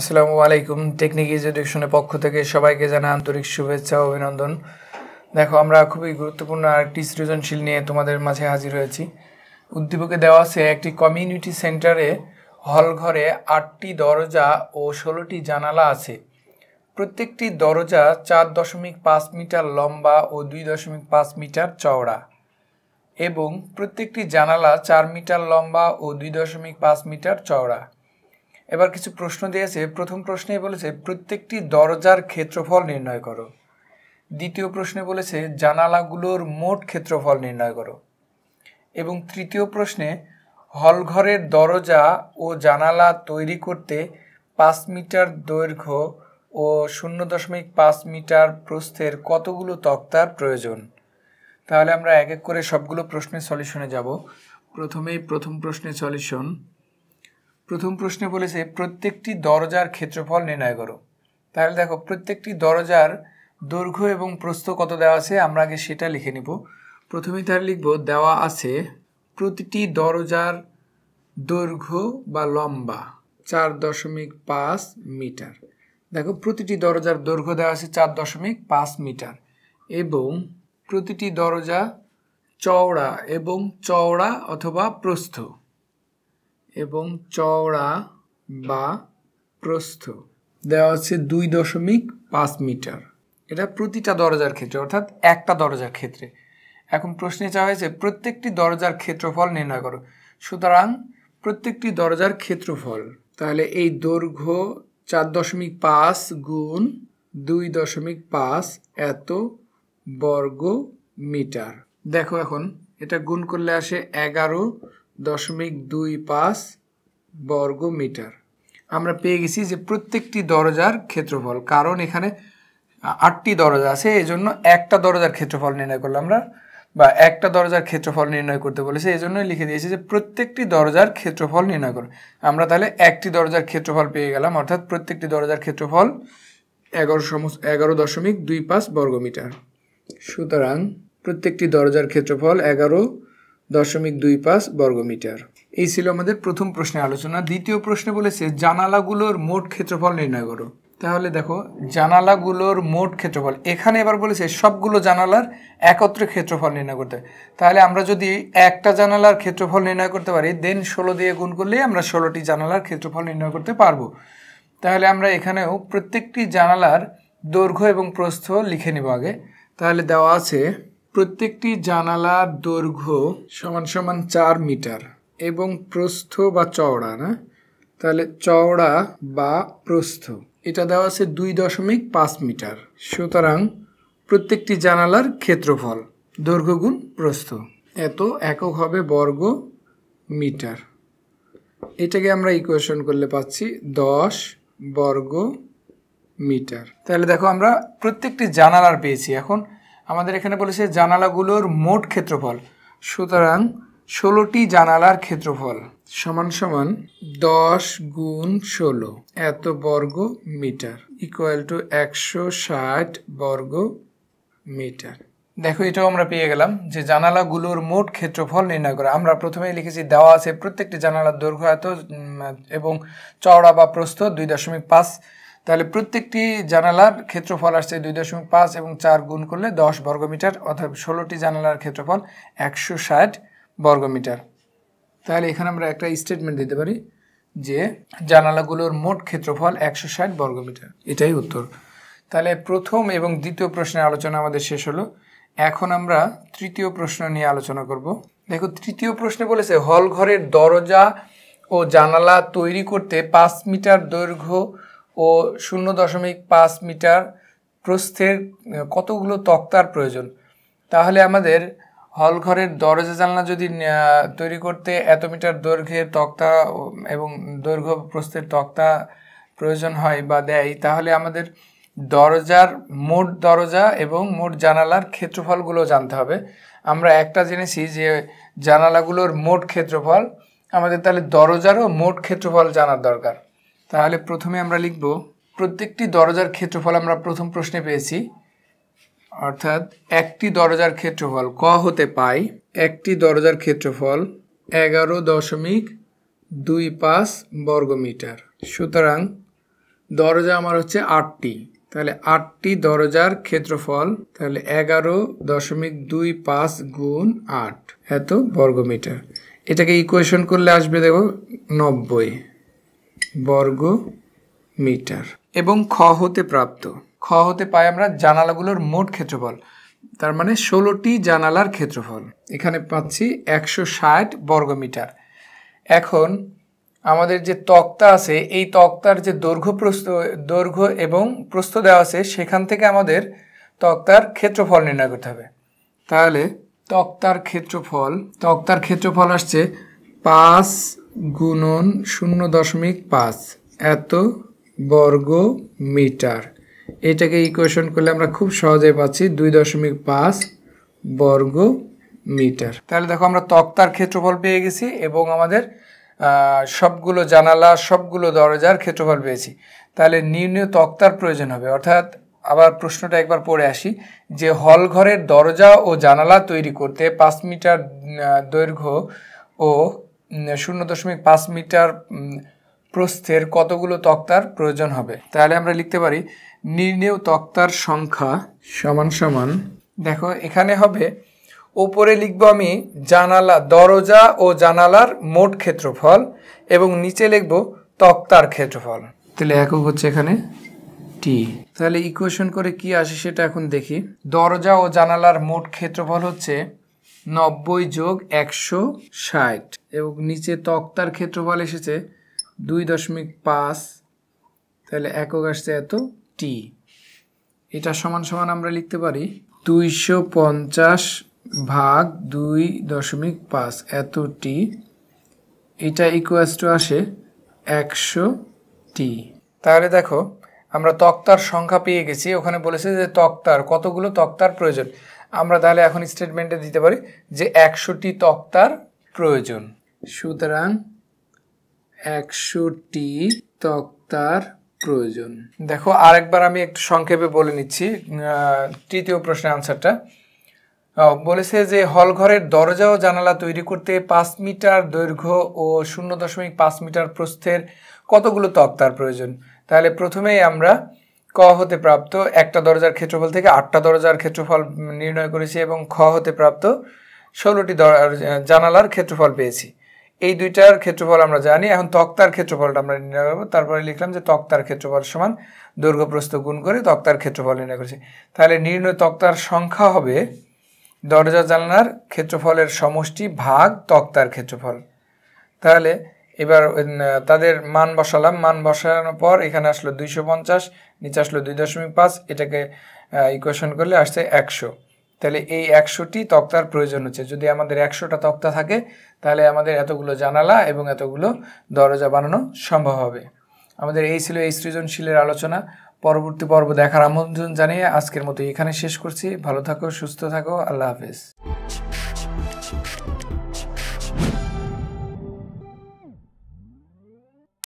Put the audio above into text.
আসসালামু আলাইকুম টেকনিক এডুকেশনের পক্ষ থেকে সবাইকে জানা আন্তরিক শুভেচ্ছা ও অভিনন্দন দেখো আমরা খুবই গুরুত্বপূর্ণ আরেকটি সৃজনশীল নিয়ে তোমাদের মাঝে হাজির হয়েছি উদ্দীপকে দেওয়া আছে একটি কমিউনিটি সেন্টারে হল ঘরে আটটি দরজা ও ষোলোটি জানালা আছে প্রত্যেকটি দরজা চার দশমিক পাঁচ মিটার লম্বা ও দুই দশমিক পাঁচ মিটার চওড়া এবং প্রত্যেকটি জানালা চার মিটার লম্বা ও দুই দশমিক পাঁচ মিটার চওড়া এবার কিছু প্রশ্ন দিয়েছে প্রথম প্রশ্নে বলেছে প্রত্যেকটি দরজার ক্ষেত্রফল নির্ণয় করো দ্বিতীয় প্রশ্নে বলেছে জানালাগুলোর মোট ক্ষেত্রফল নির্ণয় করো এবং তৃতীয় প্রশ্নে হলঘরের দরজা ও জানালা তৈরি করতে পাঁচ মিটার দৈর্ঘ্য ও শূন্য দশমিক পাঁচ মিটার প্রস্থের কতগুলো তক্তার প্রয়োজন তাহলে আমরা এক এক করে সবগুলো প্রশ্নের সলিউশনে যাব প্রথমেই প্রথম প্রশ্নের সলিউশন প্রথম প্রশ্নে বলেছে প্রত্যেকটি দরজার ক্ষেত্রফল নির্ণয় করো তাহলে দেখো প্রত্যেকটি দরজার দৈর্ঘ্য এবং প্রস্থ কত দেওয়া আছে আমরা আগে সেটা লিখে নিব প্রথমেই তাহলে লিখব দেওয়া আছে প্রতিটি দরজার দৈর্ঘ্য বা লম্বা চার দশমিক পাঁচ মিটার দেখো প্রতিটি দরজার দৈর্ঘ্য দেওয়া আছে চার দশমিক পাঁচ মিটার এবং প্রতিটি দরজা চওড়া এবং চওড়া অথবা প্রস্থ এবং চওড়া বা প্রস্থ দেওয়া হচ্ছে দুই দশমিক পাঁচ মিটার এটা প্রতিটা দরজার ক্ষেত্রে অর্থাৎ একটা দরজার ক্ষেত্রে এখন প্রশ্নে চাওয়া হয়েছে প্রত্যেকটি দরজার ক্ষেত্রফল নির্ণয় করো সুতরাং প্রত্যেকটি দরজার ক্ষেত্রফল তাহলে এই দৈর্ঘ্য চার দশমিক পাঁচ গুণ দুই দশমিক পাঁচ এত বর্গ মিটার দেখো এখন এটা গুণ করলে আসে এগারো দশমিক দুই পাঁচ বর্গ মিটার আমরা পেয়ে গেছি যে প্রত্যেকটি দরজার ক্ষেত্রফল কারণ এখানে আটটি দরজা আছে এই জন্য একটা দরজার ক্ষেত্রফল নির্ণয় করলাম আমরা বা একটা দরজার ক্ষেত্রফল নির্ণয় করতে বলেছে এই জন্যই লিখে দিয়েছে যে প্রত্যেকটি দরজার ক্ষেত্রফল নির্ণয় করো আমরা তাহলে একটি দরজার ক্ষেত্রফল পেয়ে গেলাম অর্থাৎ প্রত্যেকটি দরজার ক্ষেত্রফল এগারো সম এগারো দশমিক দুই পাঁচ বর্গমিটার সুতরাং প্রত্যেকটি দরজার ক্ষেত্রফল এগারো দশমিক দুই পাঁচ বর্গমিটার এই ছিল আমাদের প্রথম প্রশ্নে আলোচনা দ্বিতীয় প্রশ্নে বলেছে জানালাগুলোর মোট ক্ষেত্রফল নির্ণয় করো তাহলে দেখো জানালাগুলোর মোট ক্ষেত্রফল এখানে এবার বলেছে সবগুলো জানালার একত্রে ক্ষেত্রফল নির্ণয় করতে হয় তাহলে আমরা যদি একটা জানালার ক্ষেত্রফল নির্ণয় করতে পারি দেন ষোলো দিয়ে গুণ করলেই আমরা ষোলোটি জানালার ক্ষেত্রফল নির্ণয় করতে পারবো তাহলে আমরা এখানেও প্রত্যেকটি জানালার দৈর্ঘ্য এবং প্রস্থ লিখে নেব আগে তাহলে দেওয়া আছে প্রত্যেকটি জানালার দৈর্ঘ্য সমান সমান চার মিটার এবং প্রস্থ বা চওড়া না তাহলে চওড়া বা প্রস্থ এটা দেওয়া আছে দুই দশমিক পাঁচ মিটার সুতরাং প্রত্যেকটি জানালার ক্ষেত্রফল দৈর্ঘ্যগুণ প্রস্থ এত একক হবে বর্গ মিটার এটাকে আমরা ইকুয়েশন করলে পাচ্ছি দশ বর্গ মিটার তাহলে দেখো আমরা প্রত্যেকটি জানালার পেয়েছি এখন আমাদের এখানে বলেছে জানালাগুলোর মোট ক্ষেত্রফল সুতরাং ষোলোটি জানালার ক্ষেত্রফল সমান সমান দশ গুণ ষোলো এত বর্গ মিটার ইকুয়াল টু একশো ষাট বর্গ মিটার দেখো এটাও আমরা পেয়ে গেলাম যে জানালাগুলোর মোট ক্ষেত্রফল নির্ণয় করা আমরা প্রথমেই লিখেছি দেওয়া আছে প্রত্যেকটি জানালার দৈর্ঘ্য এত এবং চওড়া বা প্রস্থ দুই দশমিক পাঁচ তাহলে প্রত্যেকটি জানালার ক্ষেত্রফল আসছে দুই দশমিক পাঁচ এবং চার গুণ করলে দশ বর্গমিটার অর্থাৎ ষোলোটি জানালার ক্ষেত্রফল একশো ষাট বর্গমিটার তাহলে এখানে আমরা একটা স্টেটমেন্ট দিতে পারি যে জানালাগুলোর মোট ক্ষেত্রফল একশো ষাট বর্গমিটার এটাই উত্তর তাহলে প্রথম এবং দ্বিতীয় প্রশ্নের আলোচনা আমাদের শেষ হলো এখন আমরা তৃতীয় প্রশ্ন নিয়ে আলোচনা করব দেখো তৃতীয় প্রশ্নে বলেছে হল ঘরের দরজা ও জানালা তৈরি করতে পাঁচ মিটার দৈর্ঘ্য ও শূন্য দশমিক পাঁচ মিটার প্রস্থের কতগুলো তক্তার প্রয়োজন তাহলে আমাদের হল ঘরের দরজা জানলা যদি তৈরি করতে এত মিটার দৈর্ঘ্যের তক্তা এবং দৈর্ঘ্য প্রস্থের তক্তা প্রয়োজন হয় বা দেয় তাহলে আমাদের দরজার মোট দরজা এবং মোট জানালার ক্ষেত্রফলগুলো জানতে হবে আমরা একটা জেনেছি যে জানালাগুলোর মোট ক্ষেত্রফল আমাদের তাহলে দরজারও মোট ক্ষেত্রফল জানার দরকার তাহলে প্রথমে আমরা লিখব প্রত্যেকটি দরজার ক্ষেত্রফল আমরা প্রথম প্রশ্নে পেয়েছি অর্থাৎ একটি দরজার ক্ষেত্রফল ক হতে পাই একটি দরজার ক্ষেত্রফল এগারো দশমিক দুই পাঁচ বর্গমিটার সুতরাং দরজা আমার হচ্ছে আটটি তাহলে আটটি দরজার ক্ষেত্রফল তাহলে এগারো দশমিক দুই পাঁচ গুণ আট এত বর্গমিটার এটাকে ইকুয়েশন করলে আসবে দেখো নব্বই বর্গ মিটার এবং খ হতে প্রাপ্ত খ হতে পাই আমরা জানালাগুলোর মোট ক্ষেত্রফল তার মানে ষোলোটি জানালার ক্ষেত্রফল এখানে পাচ্ছি একশো ষাট বর্গ মিটার এখন আমাদের যে তক্তা আছে এই তক্তার যে দৈর্ঘ্য প্রস্ত দৈর্ঘ্য এবং প্রস্থ দেওয়া আছে সেখান থেকে আমাদের তক্তার ক্ষেত্রফল নির্ণয় করতে হবে তাহলে তক্তার ক্ষেত্রফল তক্তার ক্ষেত্রফল আসছে পাঁচ গুণন শূন্য দশমিক পাঁচ এত বর্গ মিটার এটাকে ইকুয়েশন করলে আমরা খুব সহজে পাচ্ছি দুই দশমিক পাঁচ বর্গ মিটার তাহলে দেখো আমরা তক্তার ক্ষেত্রফল পেয়ে গেছি এবং আমাদের সবগুলো জানালা সবগুলো দরজার ক্ষেত্রফল পেয়েছি তাহলে নিম্ন তক্তার প্রয়োজন হবে অর্থাৎ আবার প্রশ্নটা একবার পড়ে আসি যে হল ঘরের দরজা ও জানালা তৈরি করতে পাঁচ মিটার দৈর্ঘ্য ও শূন্য দশমিক পাঁচ মিটার প্রস্থের কতগুলো তক্তার প্রয়োজন হবে তাহলে আমরা লিখতে পারি নির্ণেয় তক্তার সংখ্যা সমান সমান দেখো এখানে হবে ওপরে লিখবো আমি জানালা দরজা ও জানালার মোট ক্ষেত্রফল এবং নিচে লিখবো তক্তার ক্ষেত্রফল তাহলে একক হচ্ছে এখানে টি তাহলে ইকুয়েশন করে কি আসে সেটা এখন দেখি দরজা ও জানালার মোট ক্ষেত্রফল হচ্ছে নব্বই যোগ একশো ষাট এবং নিচে তক্তার ক্ষেত্রফল এসেছে দুই দশমিক পাঁচ তাহলে একক আসছে এত টি এটা সমান সমান আমরা লিখতে পারি দুইশো পঞ্চাশ ভাগ দুই দশমিক পাঁচ এত টি এটা ইকুয়াস্ট আসে একশো টি তাহলে দেখো আমরা তক্তার সংখ্যা পেয়ে গেছি ওখানে বলেছে যে তক্তার কতগুলো তক্তার প্রয়োজন আমরা তাহলে এখন স্টেটমেন্টে দিতে পারি যে একশোটি তক্তার প্রয়োজন সুতরাং একশোটি তক্তার প্রয়োজন দেখো আরেকবার আমি একটু সংক্ষেপে বলে নিচ্ছি তৃতীয় প্রশ্নের আনসারটা বলেছে যে হলঘরের দরজা ও জানালা তৈরি করতে পাঁচ মিটার দৈর্ঘ্য ও শূন্য দশমিক পাঁচ মিটার প্রস্থের কতগুলো তক্তার প্রয়োজন তাহলে প্রথমেই আমরা ক হতে প্রাপ্ত একটা দরজার ক্ষেত্রফল থেকে আটটা দরজার ক্ষেত্রফল নির্ণয় করেছি এবং খ হতে প্রাপ্ত ষোলোটি জানালার ক্ষেত্রফল পেয়েছি এই দুইটার ক্ষেত্রফল আমরা জানি এখন তক্তার ক্ষেত্রফলটা আমরা নির্ণয় করবো তারপরে লিখলাম যে তক্তার ক্ষেত্রফল সমান দৈর্ঘ্যপ্রস্ত গুণ করে তক্তার ক্ষেত্রফল নির্ণয় করেছি তাহলে নির্ণয় তক্তার সংখ্যা হবে দরজা জানালার ক্ষেত্রফলের সমষ্টি ভাগ তক্তার ক্ষেত্রফল তাহলে এবার তাদের মান বসালাম মান বসানোর পর এখানে আসলো দুইশো পঞ্চাশ নিচে আসলো দুই দশমিক পাঁচ এটাকে ইকুয়েশন করলে আসছে একশো তাহলে এই একশোটি তক্তার প্রয়োজন হচ্ছে যদি আমাদের একশোটা তক্তা থাকে তাহলে আমাদের এতগুলো জানালা এবং এতগুলো দরজা বানানো সম্ভব হবে আমাদের এই ছিল এই সৃজনশীলের আলোচনা পরবর্তী পর্ব দেখার আমন্ত্রণ জানিয়ে আজকের মতো এখানে শেষ করছি ভালো থাকো সুস্থ থাকো আল্লাহ হাফেজ